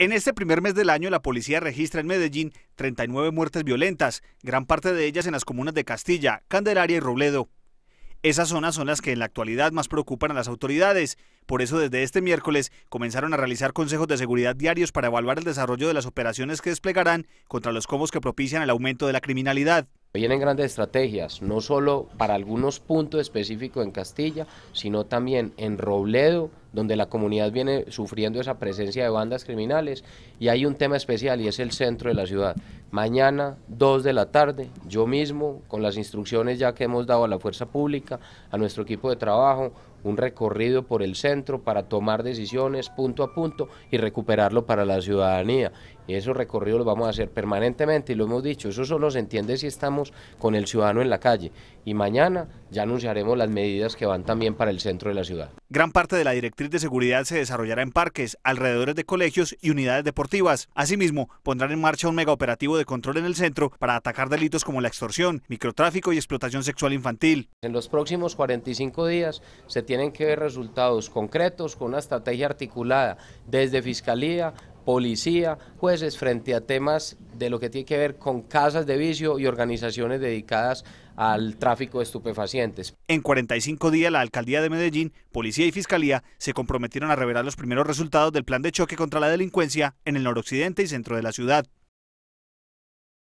En este primer mes del año, la policía registra en Medellín 39 muertes violentas, gran parte de ellas en las comunas de Castilla, Candelaria y Robledo. Esas zonas son las que en la actualidad más preocupan a las autoridades. Por eso desde este miércoles comenzaron a realizar consejos de seguridad diarios para evaluar el desarrollo de las operaciones que desplegarán contra los combos que propician el aumento de la criminalidad. Vienen grandes estrategias, no solo para algunos puntos específicos en Castilla, sino también en Robledo, donde la comunidad viene sufriendo esa presencia de bandas criminales y hay un tema especial y es el centro de la ciudad. Mañana, 2 de la tarde, yo mismo, con las instrucciones ya que hemos dado a la fuerza pública, a nuestro equipo de trabajo, un recorrido por el centro para tomar decisiones punto a punto y recuperarlo para la ciudadanía. Y esos recorridos los vamos a hacer permanentemente y lo hemos dicho, eso solo se entiende si estamos con el ciudadano en la calle. Y mañana ya anunciaremos las medidas que van también para el centro de la ciudad. Gran parte de la directriz de seguridad se desarrollará en parques, alrededores de colegios y unidades deportivas. Asimismo, pondrán en marcha un megaoperativo de control en el centro para atacar delitos como la extorsión, microtráfico y explotación sexual infantil. En los próximos 45 días se tienen que ver resultados concretos con una estrategia articulada desde Fiscalía, policía, jueces, frente a temas de lo que tiene que ver con casas de vicio y organizaciones dedicadas al tráfico de estupefacientes. En 45 días, la alcaldía de Medellín, policía y fiscalía se comprometieron a revelar los primeros resultados del plan de choque contra la delincuencia en el noroccidente y centro de la ciudad.